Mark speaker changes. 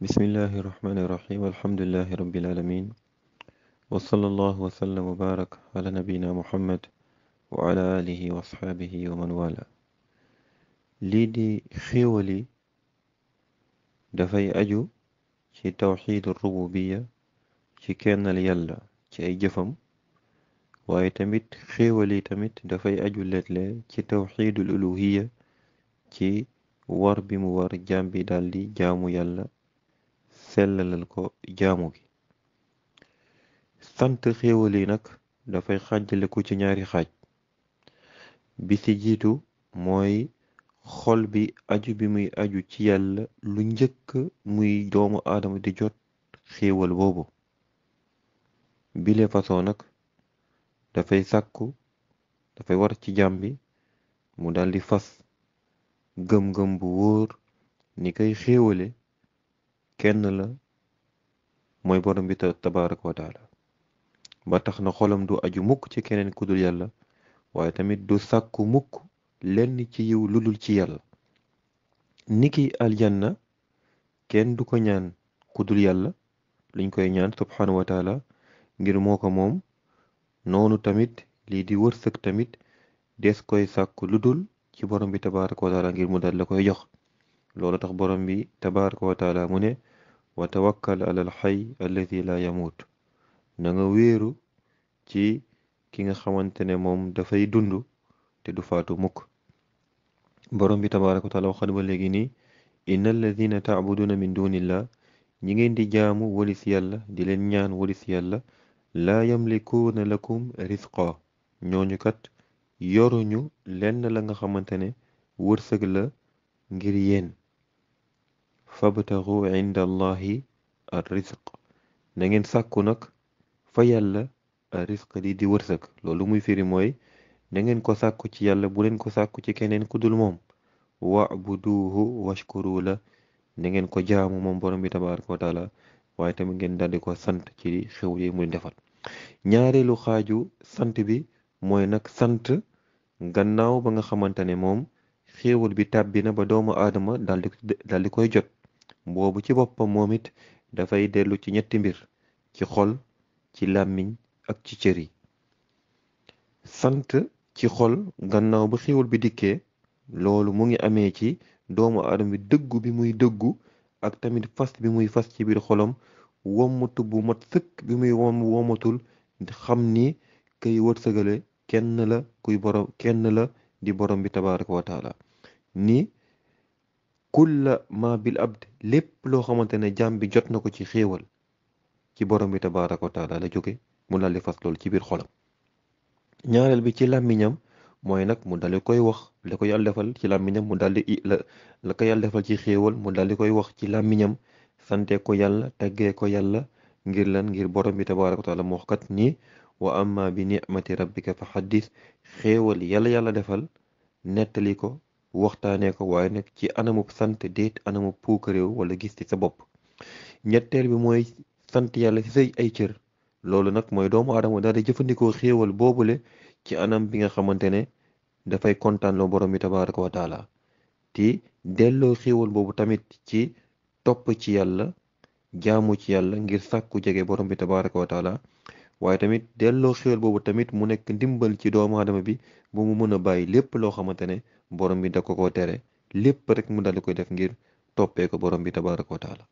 Speaker 1: بسم الله الرحمن الرحيم والحمد لله رب العالمين وصلى الله وسلم وبارك على نبينا محمد وعلى آله وصحبه ومن والاه ليدي خيولي دفاي أجو شي توحيد الربوبية شي كان ليلا شي أي جفم ويتمت خيولي تمت دفاي أجو لتلا شي توحيد الألوهية شي ور بمور جامبي دالي جامو يلا sellalal ko jaamu gi sant xéewal yi nag dafay xaajaleku ci ñaari xaj bi ci jiitu mooy xol bi aju bi muy aju ci yàlla lu njëkk muy doomu aadama di jot xéewal boobu bile façon nag dafay sakku dafay war ci jaam bi mu daldi fas gëm-gëm bu wóor ni koy xéewale kenn la mooy borom bi tabaraka wa ba tax na xolam du aju mukk ci keneen ku dul yàlla waaye tamit du sàkku mukk lenn ci yiw lu dul ci yàlla niki aljanna kenn du ko ñaan kudul dul yàlla luñ koy ñaan subhanahu wa ngir moo ko moom noonu tamit lii di wërsëg tamit des koy sàkku lu dul ci borom bi tabaraka wa taala ngir mu daal la koy jox loolu tax borom bi tabaraka wa mu ne wa tawakkal xay alladi la yamut na nga ci ki nga xamante ne moom dafay dund te du faatu mukk borom bi tabaraka wa taala waxat ba léegi nii inna alladina taabuduna min dunillah ñi ngeen di jaamu walis yàlla di leen ñaan walis yàlla laa yamlikuuna lakum risqa ñooñu kat yoruñu lenn la nga xamante ne wërsëg la ngir yéen fabtaxu inda allahi ar risq na ngeen sàkku nag fa yàlla ar risq di di wërsëg loolu muy firi mooy na ngeen ko sakku ci yàlla bu leen ko sàkku ci keneen ku dul moom wa wabuduhu washkuru la na ngeen ko jaamu moom borom bi tabaraka wa taala waaye tamit ngeen daldi ko sant ci xew yi mu defar ñaareelu xaaju sant bi mooy nag sant gannaaw ba nga xamante ne moom xéewal bi tàbbi na ba doomu aadama daldi daldi koy jot boobu ci boppam moom it dafay dellu ci ñetti mbir ci xol ci làmmiñ ak ci cër yi sant ci xol gannaaw ba xéwal bi dikkee loolu mu ngi amee ci doomu aadama bi dëggu bi muy dëggu ak tamit fas bi muy fas ci biir xolam wommatu bu mat sëkk bi muy wom womatul xam ni kay wërsëgale kenn la kuy borom kenn la di borom bi tabaraka ni كل ما بالأبد لب لو خمانتنا جام بي جوت نكو تي خيوال كي برمي تبارك وتعالى لجوكي مولا لي فاس لول كبير خولم نيار البي تي لامينيام موي نك مو دالي كوي واخ لكو يال ديفال تي لامينيام مو دالي لكو يال ديفال تي خيوال مو دالي كوي واخ تي لامينيام سانتي كو يال تاغي كو يال غير لان غير برمي تبارك وتعالى مو خكات ني واما بنعمه ربك فحدث خيوال يال يال ديفال نتليكو waxtaanee ko waaye nag ci anamu sant déet anamu puuk wala gis ci sa bopp ñetteel bi mooy sant yàlla ci say ay cër loolu nag mooy doomu aadama daal di jëfandikoo xéewal boobule ci anam bi nga xamante ne dafay kontaan loo borom bi tabaraka wa taala delloo xéewal boobu tamit ci topp ci yàlla jaamu ci yàlla ngir sàkku jege borom bi tabaraka wa waaye tamit delloo xéwal boobu tamit mu nekk ndimbal ci doomu aadama bi ba mu mën a bàyyi lépp loo xamante ne borom bi da ko koo tere lépp rek mu daal di koy def ngir toppee ko borom bi tabaaraka wa taala